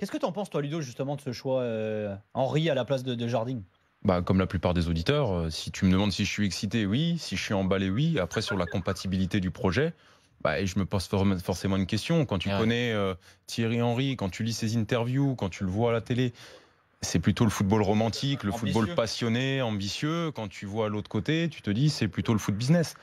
Qu'est-ce que tu en penses, toi, Ludo, justement, de ce choix euh, Henri à la place de, de Jardine bah, comme la plupart des auditeurs, euh, si tu me demandes si je suis excité, oui. Si je suis emballé, oui. Après, sur la compatibilité du projet, bah, je me pose forcément une question. Quand tu ah connais euh, Thierry Henry, quand tu lis ses interviews, quand tu le vois à la télé, c'est plutôt le football romantique, le football passionné, ambitieux. Quand tu vois à l'autre côté, tu te dis c'est plutôt le foot business.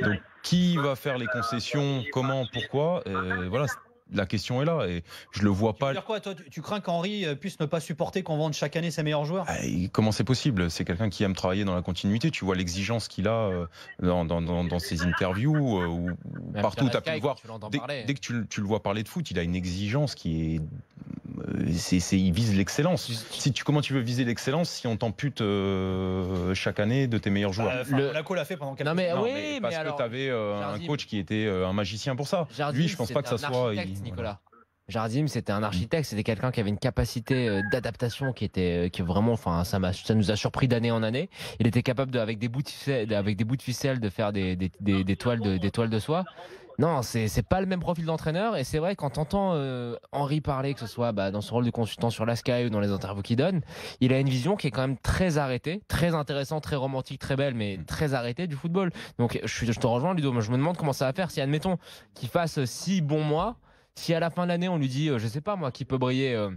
Donc qui va faire les concessions, comment, pourquoi Voilà, la question est là et je le vois pas. dire quoi, tu, crains qu'Henri euh, puisse ne pas supporter qu'on vende chaque année ses meilleurs joueurs ah, Comment c'est possible C'est quelqu'un qui aime travailler dans la continuité. Tu vois l'exigence qu'il a euh, dans, dans, ses interviews euh, ou partout. As pu voir. Dès, que tu, le vois parler de foot, il a une exigence qui est c'est, c'est, ils visent l'excellence. Si tu, comment tu veux viser l'excellence si on t'ampute euh, chaque année de tes meilleurs joueurs bah, Laco l'a fait pendant quelques années. Non mais parce que tu avais euh, un coach qui était euh, un magicien pour ça. Jardim, Lui, je pense pas que ça soit. Nicolas. Jardim, c'était un architecte, c'était quelqu'un qui avait une capacité d'adaptation qui était qui vraiment, enfin, ça, ça nous a surpris d'année en année. Il était capable de, avec des bouts de ficelle, avec des bouts de ficelle, de faire des, des, des, de, des toiles de soie. Non, c'est pas le même profil d'entraîneur. Et c'est vrai, qu'en t'entends euh, Henri parler, que ce soit bah, dans son rôle de consultant sur la Sky ou dans les interviews qu'il donne, il a une vision qui est quand même très arrêtée, très intéressante, très romantique, très belle, mais mm. très arrêtée du football. Donc je, je te rejoins, Ludo. Mais je me demande comment ça va faire si, admettons, qu'il fasse six bons mois, si à la fin de l'année, on lui dit, euh, je sais pas moi, qui peut briller. Euh,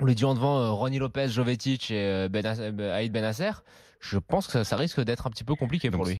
on lui dit en devant Ronny Lopez, Jovetic et ben Aïd Benasser, je pense que ça risque d'être un petit peu compliqué pour lui.